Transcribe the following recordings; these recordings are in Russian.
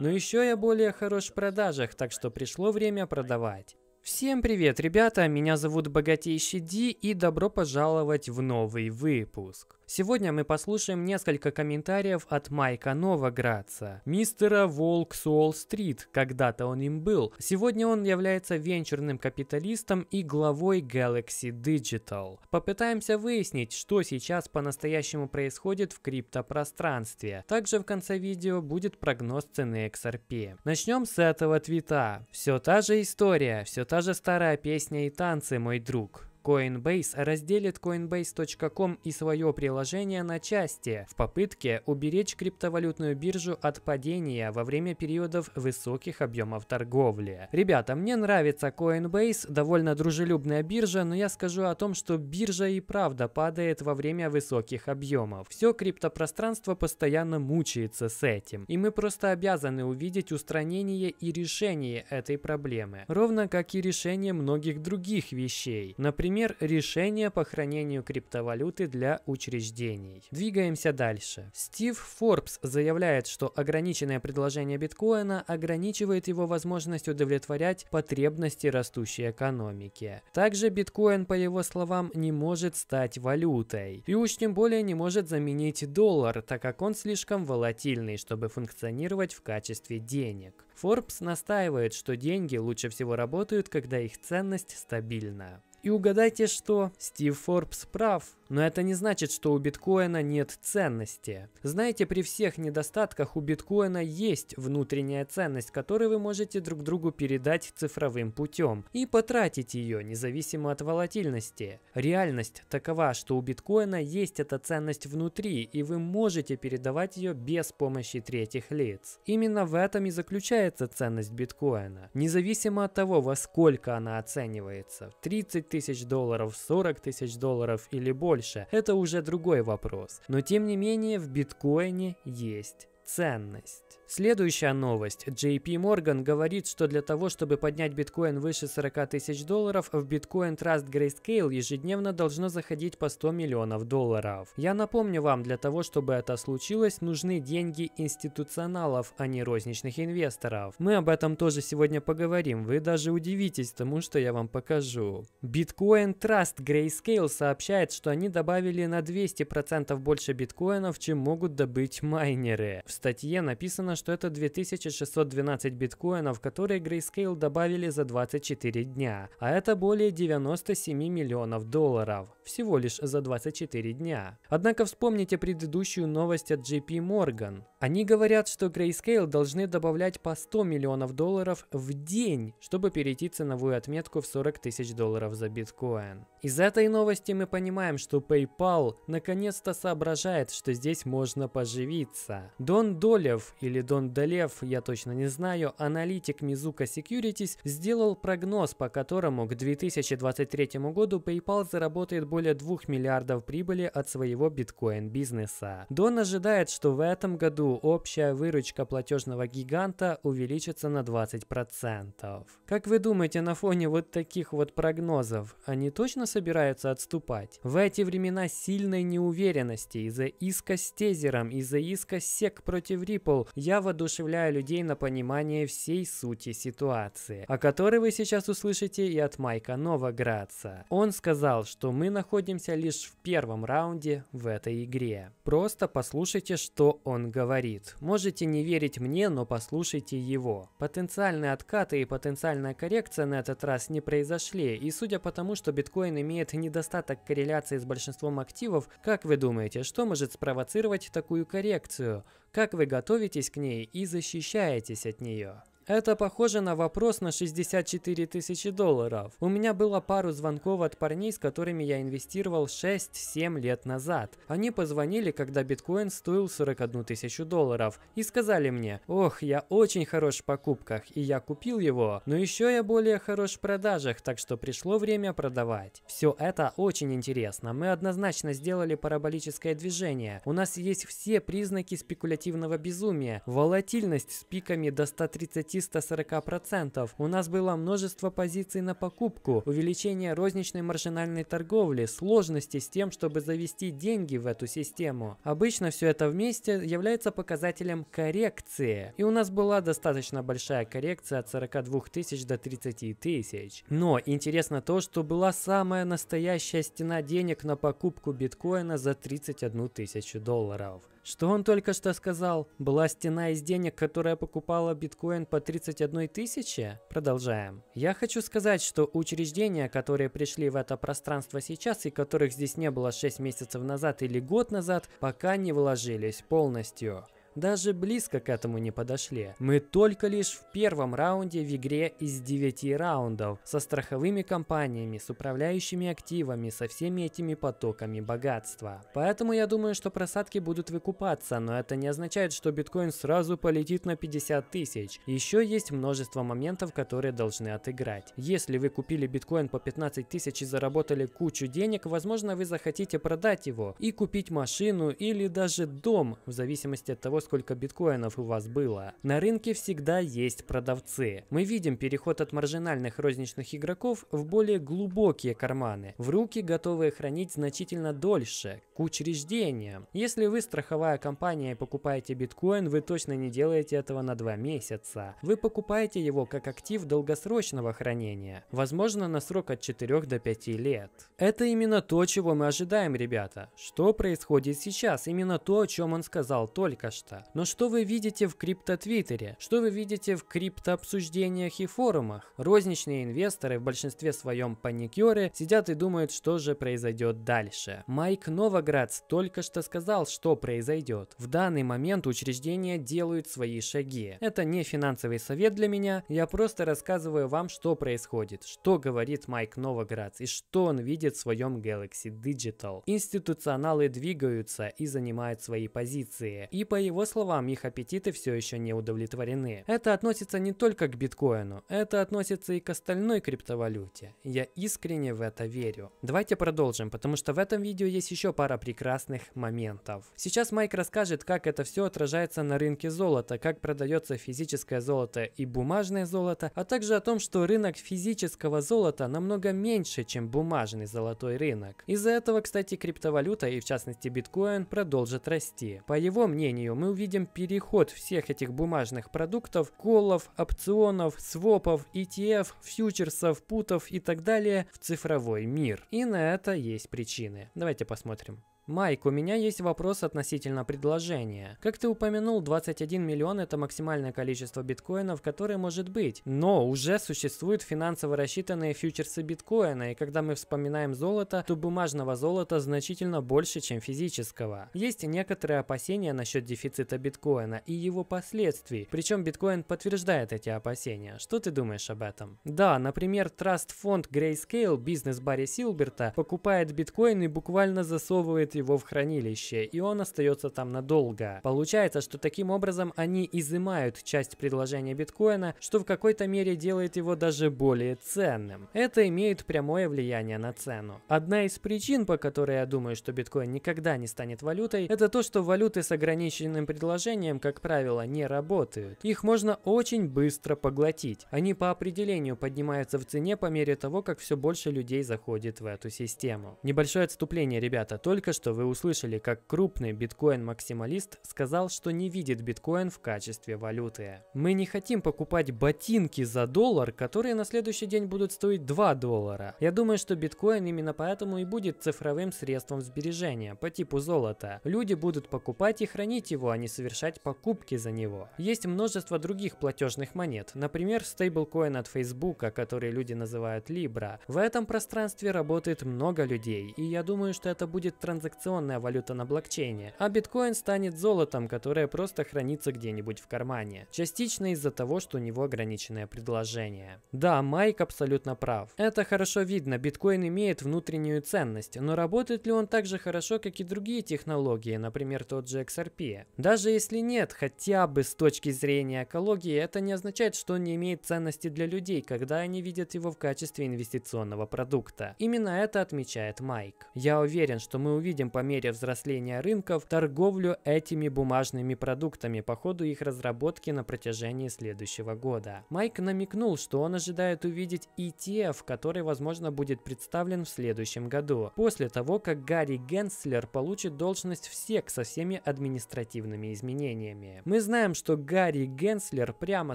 Но еще я более хорош в продажах, так что пришло время продавать. Всем привет, ребята! Меня зовут Богатейший Ди и добро пожаловать в новый выпуск. Сегодня мы послушаем несколько комментариев от Майка Новоградца, мистера Волк Суолл-стрит, когда-то он им был. Сегодня он является венчурным капиталистом и главой Galaxy Digital. Попытаемся выяснить, что сейчас по-настоящему происходит в криптопространстве. Также в конце видео будет прогноз цены XRP. Начнем с этого твита. Все та же история, все та же старая песня и танцы, мой друг. Coinbase разделит coinbase.com и свое приложение на части в попытке уберечь криптовалютную биржу от падения во время периодов высоких объемов торговли. Ребята, мне нравится Coinbase, довольно дружелюбная биржа, но я скажу о том, что биржа и правда падает во время высоких объемов. Все криптопространство постоянно мучается с этим, и мы просто обязаны увидеть устранение и решение этой проблемы, ровно как и решение многих других вещей. Например, Например, решение по хранению криптовалюты для учреждений. Двигаемся дальше. Стив Форбс заявляет, что ограниченное предложение биткоина ограничивает его возможность удовлетворять потребности растущей экономики. Также биткоин, по его словам, не может стать валютой. И уж тем более не может заменить доллар, так как он слишком волатильный, чтобы функционировать в качестве денег. Форбс настаивает, что деньги лучше всего работают, когда их ценность стабильна. И угадайте что? Стив Форбс прав. Но это не значит, что у биткоина нет ценности. Знаете, при всех недостатках у биткоина есть внутренняя ценность, которую вы можете друг другу передать цифровым путем и потратить ее, независимо от волатильности. Реальность такова, что у биткоина есть эта ценность внутри, и вы можете передавать ее без помощи третьих лиц. Именно в этом и заключается ценность биткоина. Независимо от того, во сколько она оценивается, в 30 тысяч долларов, 40 тысяч долларов или более, больше, это уже другой вопрос. Но тем не менее в биткоине есть ценность. Следующая новость. JP Morgan говорит, что для того, чтобы поднять биткоин выше 40 тысяч долларов, в Bitcoin Trust Grayscale ежедневно должно заходить по 100 миллионов долларов. Я напомню вам, для того, чтобы это случилось, нужны деньги институционалов, а не розничных инвесторов. Мы об этом тоже сегодня поговорим, вы даже удивитесь тому, что я вам покажу. Bitcoin Trust Grayscale сообщает, что они добавили на 200% больше биткоинов, чем могут добыть майнеры. В статье написано, что это 2612 биткоинов, которые Grayscale добавили за 24 дня, а это более 97 миллионов долларов, всего лишь за 24 дня. Однако вспомните предыдущую новость от JP Morgan. Они говорят, что Grayscale должны добавлять по 100 миллионов долларов в день, чтобы перейти ценовую отметку в 40 тысяч долларов за биткоин. Из этой новости мы понимаем, что PayPal наконец-то соображает, что здесь можно поживиться. До Дон Долев или Дон Долев, я точно не знаю, аналитик Mizuka Securities сделал прогноз, по которому к 2023 году PayPal заработает более 2 миллиардов прибыли от своего биткоин-бизнеса. Дон ожидает, что в этом году общая выручка платежного гиганта увеличится на 20%. Как вы думаете, на фоне вот таких вот прогнозов, они точно собираются отступать? В эти времена сильной неуверенности из-за иска с тезером, из-за иска с сек против Ripple, я воодушевляю людей на понимание всей сути ситуации, о которой вы сейчас услышите и от Майка Новоградца. Он сказал, что мы находимся лишь в первом раунде в этой игре. Просто послушайте, что он говорит. Можете не верить мне, но послушайте его. Потенциальные откаты и потенциальная коррекция на этот раз не произошли, и судя по тому, что биткоин имеет недостаток корреляции с большинством активов, как вы думаете, что может спровоцировать такую коррекцию? как вы готовитесь к ней и защищаетесь от нее. Это похоже на вопрос на 64 тысячи долларов. У меня было пару звонков от парней, с которыми я инвестировал 6-7 лет назад. Они позвонили, когда биткоин стоил 41 тысячу долларов и сказали мне, ох, я очень хорош в покупках и я купил его, но еще я более хорош в продажах, так что пришло время продавать. Все это очень интересно, мы однозначно сделали параболическое движение. У нас есть все признаки спекулятивного безумия, волатильность с пиками до 130 30-40%. У нас было множество позиций на покупку, увеличение розничной маржинальной торговли, сложности с тем, чтобы завести деньги в эту систему. Обычно все это вместе является показателем коррекции. И у нас была достаточно большая коррекция от 42 тысяч до 30 тысяч. Но интересно то, что была самая настоящая стена денег на покупку биткоина за 31 тысячу долларов. Что он только что сказал? Была стена из денег, которая покупала биткоин по 31 тысяче? Продолжаем. Я хочу сказать, что учреждения, которые пришли в это пространство сейчас и которых здесь не было 6 месяцев назад или год назад, пока не вложились полностью даже близко к этому не подошли. Мы только лишь в первом раунде в игре из 9 раундов, со страховыми компаниями, с управляющими активами, со всеми этими потоками богатства. Поэтому я думаю, что просадки будут выкупаться, но это не означает, что биткоин сразу полетит на 50 тысяч. Еще есть множество моментов, которые должны отыграть. Если вы купили биткоин по 15 тысяч и заработали кучу денег, возможно вы захотите продать его и купить машину или даже дом, в зависимости от того, сколько биткоинов у вас было. На рынке всегда есть продавцы. Мы видим переход от маржинальных розничных игроков в более глубокие карманы, в руки, готовые хранить значительно дольше, к учреждениям. Если вы страховая компания и покупаете биткоин, вы точно не делаете этого на два месяца. Вы покупаете его как актив долгосрочного хранения, возможно на срок от 4 до 5 лет. Это именно то, чего мы ожидаем, ребята. Что происходит сейчас? Именно то, о чем он сказал только что крипта. Но что вы видите в крипто-твиттере? Что вы видите в крипто-обсуждениях и форумах? Розничные инвесторы в большинстве своем паникеры сидят и думают, что же произойдет дальше. Майк Новоградс только что сказал, что произойдет. В данный момент учреждения делают свои шаги. Это не финансовый совет для меня, я просто рассказываю вам, что происходит, что говорит Майк Новоградс и что он видит в своем Galaxy Digital. Институционалы двигаются и занимают свои позиции. И по его его словам, их аппетиты все еще не удовлетворены. Это относится не только к биткоину, это относится и к остальной криптовалюте. Я искренне в это верю. Давайте продолжим, потому что в этом видео есть еще пара прекрасных моментов. Сейчас Майк расскажет, как это все отражается на рынке золота, как продается физическое золото и бумажное золото, а также о том, что рынок физического золота намного меньше, чем бумажный золотой рынок. Из-за этого, кстати, криптовалюта и в частности биткоин продолжит расти. По его мнению, мы увидим переход всех этих бумажных продуктов, коллов, опционов, свопов, ETF, фьючерсов, путов и так далее в цифровой мир. И на это есть причины. Давайте посмотрим. Майк, у меня есть вопрос относительно предложения. Как ты упомянул, 21 миллион это максимальное количество биткоинов, которое может быть. Но уже существуют финансово рассчитанные фьючерсы биткоина, и когда мы вспоминаем золото, то бумажного золота значительно больше, чем физического. Есть некоторые опасения насчет дефицита биткоина и его последствий. Причем биткоин подтверждает эти опасения. Что ты думаешь об этом? Да, например, траст-фонд Grayscale, бизнес Барри Силберта, покупает биткоин и буквально засовывает складывают его в хранилище, и он остается там надолго. Получается, что таким образом они изымают часть предложения биткоина, что в какой-то мере делает его даже более ценным. Это имеет прямое влияние на цену. Одна из причин, по которой я думаю, что биткоин никогда не станет валютой, это то, что валюты с ограниченным предложением, как правило, не работают. Их можно очень быстро поглотить. Они по определению поднимаются в цене по мере того, как все больше людей заходит в эту систему. Небольшое отступление, ребята. Только что что вы услышали, как крупный биткоин-максималист сказал, что не видит биткоин в качестве валюты. Мы не хотим покупать ботинки за доллар, которые на следующий день будут стоить 2 доллара. Я думаю, что биткоин именно поэтому и будет цифровым средством сбережения, по типу золота. Люди будут покупать и хранить его, а не совершать покупки за него. Есть множество других платежных монет, например, стейблкоин от Facebook, который люди называют Libra. В этом пространстве работает много людей, и я думаю, что это будет транзакция транзакционная валюта на блокчейне, а биткоин станет золотом, которое просто хранится где-нибудь в кармане. Частично из-за того, что у него ограниченное предложение. Да, Майк абсолютно прав. Это хорошо видно, биткоин имеет внутреннюю ценность, но работает ли он так же хорошо, как и другие технологии, например, тот же XRP? Даже если нет, хотя бы с точки зрения экологии, это не означает, что он не имеет ценности для людей, когда они видят его в качестве инвестиционного продукта. Именно это отмечает Майк. Я уверен, что мы увидим видим по мере взросления рынков торговлю этими бумажными продуктами по ходу их разработки на протяжении следующего года. Майк намекнул, что он ожидает увидеть ETF, который, возможно, будет представлен в следующем году, после того, как Гарри Генслер получит должность в СЕК со всеми административными изменениями. Мы знаем, что Гарри Генслер прямо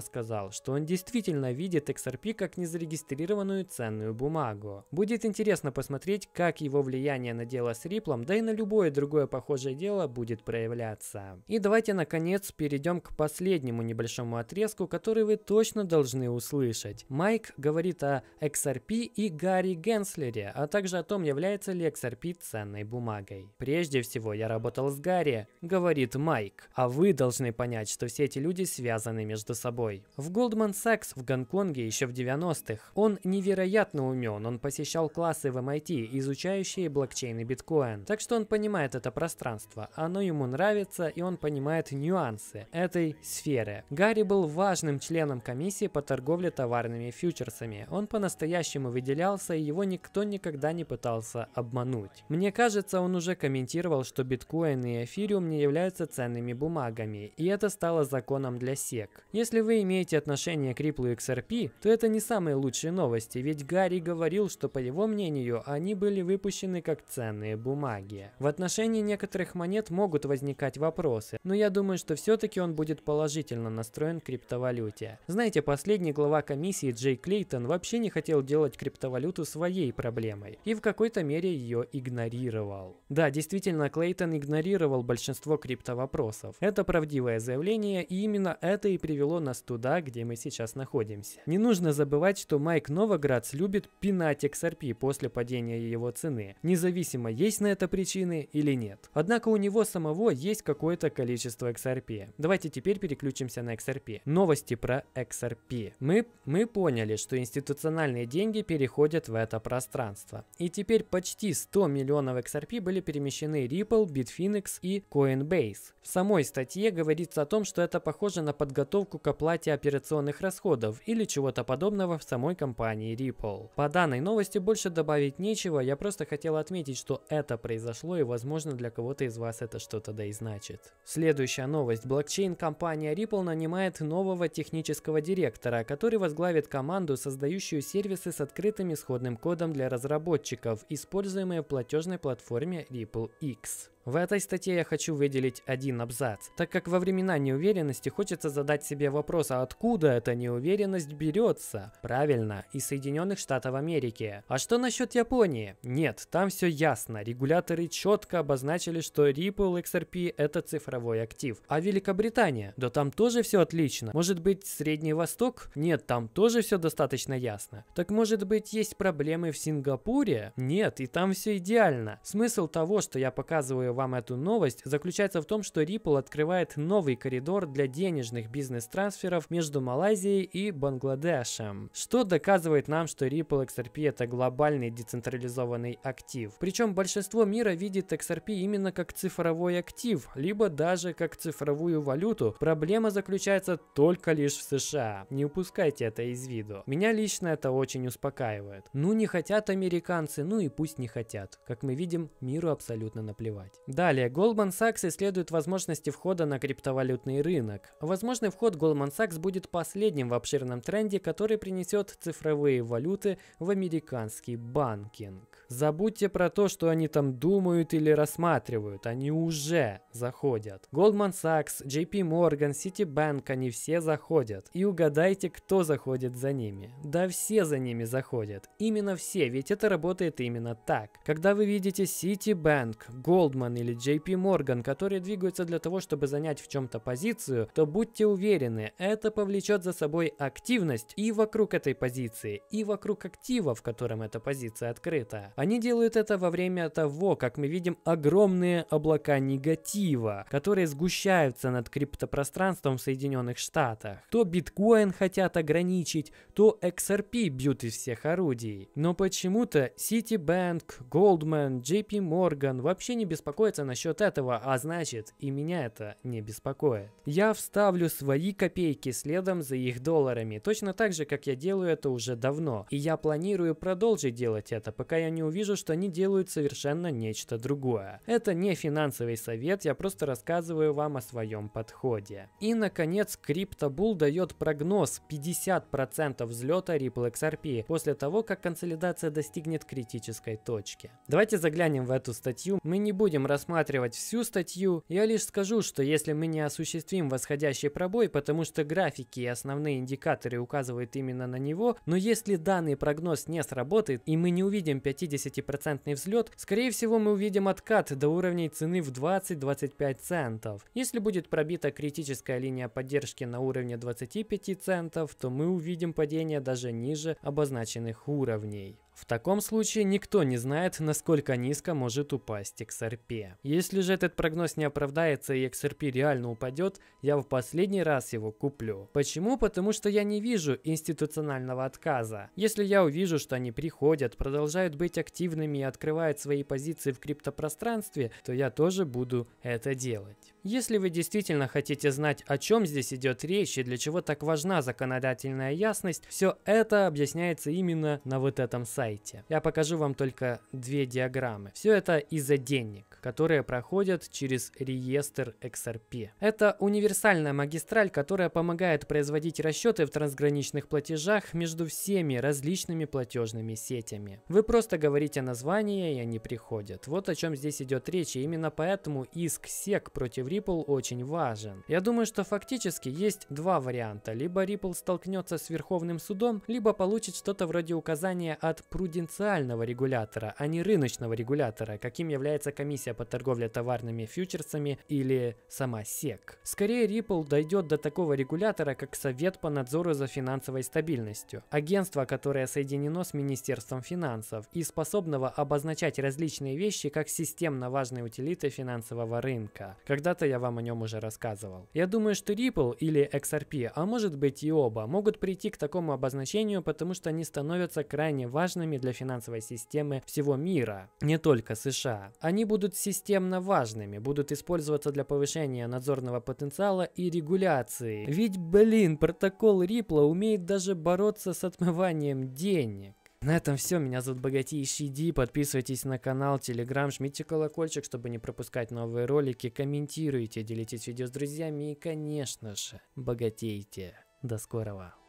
сказал, что он действительно видит XRP как незарегистрированную ценную бумагу. Будет интересно посмотреть, как его влияние на дело с Риплом, да да и на любое другое похожее дело будет проявляться. И давайте наконец перейдем к последнему небольшому отрезку, который вы точно должны услышать. Майк говорит о XRP и Гарри Генслере, а также о том, является ли XRP ценной бумагой. Прежде всего, я работал с Гарри, говорит Майк, а вы должны понять, что все эти люди связаны между собой. В Goldman Sachs в Гонконге еще в 90-х. Он невероятно умен, он посещал классы в MIT, изучающие блокчейн и биткоин. Так что что он понимает это пространство, оно ему нравится, и он понимает нюансы этой сферы. Гарри был важным членом комиссии по торговле товарными фьючерсами. Он по-настоящему выделялся, и его никто никогда не пытался обмануть. Мне кажется, он уже комментировал, что биткоин и эфириум не являются ценными бумагами, и это стало законом для SEC. Если вы имеете отношение к Ripple XRP, то это не самые лучшие новости, ведь Гарри говорил, что по его мнению они были выпущены как ценные бумаги деньги. В отношении некоторых монет могут возникать вопросы, но я думаю, что все-таки он будет положительно настроен к криптовалюте. Знаете, последний глава комиссии Джей Клейтон вообще не хотел делать криптовалюту своей проблемой и в какой-то мере ее игнорировал. Да, действительно, Клейтон игнорировал большинство криптовопросов. Это правдивое заявление, и именно это и привело нас туда, где мы сейчас находимся. Не нужно забывать, что Майк Новоградс любит пинать XRP после падения его цены. Независимо, есть на это причина причины или нет. Однако у него самого есть какое-то количество XRP. Давайте теперь переключимся на XRP. Новости про XRP. Мы, мы поняли, что институциональные деньги переходят в это пространство. И теперь почти 100 миллионов XRP были перемещены Ripple, Bitfinex и Coinbase. В самой статье говорится о том, что это похоже на подготовку к оплате операционных расходов или чего-то подобного в самой компании Ripple. По данной новости больше добавить нечего, я просто хотел отметить, что это произошло произошло, и, возможно, для кого-то из вас это что-то да и значит. Следующая новость. Блокчейн-компания Ripple нанимает нового технического директора, который возглавит команду, создающую сервисы с открытым исходным кодом для разработчиков, используемые в платежной платформе Ripple X. В этой статье я хочу выделить один абзац, так как во времена неуверенности хочется задать себе вопрос, а откуда эта неуверенность берется? Правильно, из Соединенных Штатов Америки. А что насчет Японии? Нет, там все ясно. Регуляторы четко обозначили, что Ripple XRP это цифровой актив. А Великобритания? Да там тоже все отлично. Может быть Средний Восток? Нет, там тоже все достаточно ясно. Так может быть есть проблемы в Сингапуре? Нет, и там все идеально. Смысл того, что я показываю вам эту новость, заключается в том, что Ripple открывает новый коридор для денежных бизнес-трансферов между Малайзией и Бангладешем, что доказывает нам, что Ripple XRP это глобальный децентрализованный актив. Причем большинство мира видит XRP именно как цифровой актив, либо даже как цифровую валюту. Проблема заключается только лишь в США. Не упускайте это из виду. Меня лично это очень успокаивает. Ну не хотят американцы, ну и пусть не хотят. Как мы видим, миру абсолютно наплевать. Далее, Goldman Sachs исследует возможности входа на криптовалютный рынок. Возможный вход Goldman Sachs будет последним в обширном тренде, который принесет цифровые валюты в американский банкинг. Забудьте про то, что они там думают или рассматривают, они уже заходят. Goldman Sachs, JP Morgan, Citibank, они все заходят. И угадайте, кто заходит за ними. Да все за ними заходят. Именно все, ведь это работает именно так. Когда вы видите Citibank, Goldman или JP Morgan, которые двигаются для того, чтобы занять в чем-то позицию, то будьте уверены, это повлечет за собой активность и вокруг этой позиции, и вокруг актива, в котором эта позиция открыта. Они делают это во время того, как мы видим огромные облака негатива, которые сгущаются над криптопространством в Соединенных Штатах. То биткоин хотят ограничить, то XRP бьют из всех орудий. Но почему-то Citibank, Goldman, JP Morgan вообще не беспокоятся беспокоиться насчет этого, а значит и меня это не беспокоит. Я вставлю свои копейки следом за их долларами, точно так же, как я делаю это уже давно. И я планирую продолжить делать это, пока я не увижу, что они делают совершенно нечто другое. Это не финансовый совет, я просто рассказываю вам о своем подходе. И, наконец, CryptoBull дает прогноз 50% взлета Ripple XRP после того, как консолидация достигнет критической точки. Давайте заглянем в эту статью. Мы не будем рассматривать всю статью, я лишь скажу, что если мы не осуществим восходящий пробой, потому что графики и основные индикаторы указывают именно на него, но если данный прогноз не сработает и мы не увидим 50% взлет, скорее всего мы увидим откат до уровней цены в 20-25 центов. Если будет пробита критическая линия поддержки на уровне 25 центов, то мы увидим падение даже ниже обозначенных уровней. В таком случае никто не знает, насколько низко может упасть XRP. Если же этот прогноз не оправдается и XRP реально упадет, я в последний раз его куплю. Почему? Потому что я не вижу институционального отказа. Если я увижу, что они приходят, продолжают быть активными и открывают свои позиции в криптопространстве, то я тоже буду это делать. Если вы действительно хотите знать, о чем здесь идет речь и для чего так важна законодательная ясность, все это объясняется именно на вот этом сайте. Я покажу вам только две диаграммы. Все это из-за денег, которые проходят через реестр XRP. Это универсальная магистраль, которая помогает производить расчеты в трансграничных платежах между всеми различными платежными сетями. Вы просто говорите название, и они приходят. Вот о чем здесь идет речь, и именно поэтому иск SEC против Ripple очень важен. Я думаю, что фактически есть два варианта. Либо Ripple столкнется с Верховным судом, либо получит что-то вроде указания от пруденциального регулятора, а не рыночного регулятора, каким является комиссия по торговле товарными фьючерсами или сама SEC. Скорее Ripple дойдет до такого регулятора, как Совет по надзору за финансовой стабильностью, агентство, которое соединено с Министерством финансов и способного обозначать различные вещи как системно важные утилиты финансового рынка. Когда-то Кажется, я вам о нем уже рассказывал. Я думаю, что Ripple или XRP, а может быть и оба, могут прийти к такому обозначению, потому что они становятся крайне важными для финансовой системы всего мира, не только США. Они будут системно важными, будут использоваться для повышения надзорного потенциала и регуляции. Ведь, блин, протокол Ripple умеет даже бороться с отмыванием денег. На этом все. Меня зовут Богатейший Ди. Подписывайтесь на канал, телеграм, жмите колокольчик, чтобы не пропускать новые ролики. Комментируйте, делитесь видео с друзьями и, конечно же, богатейте. До скорого.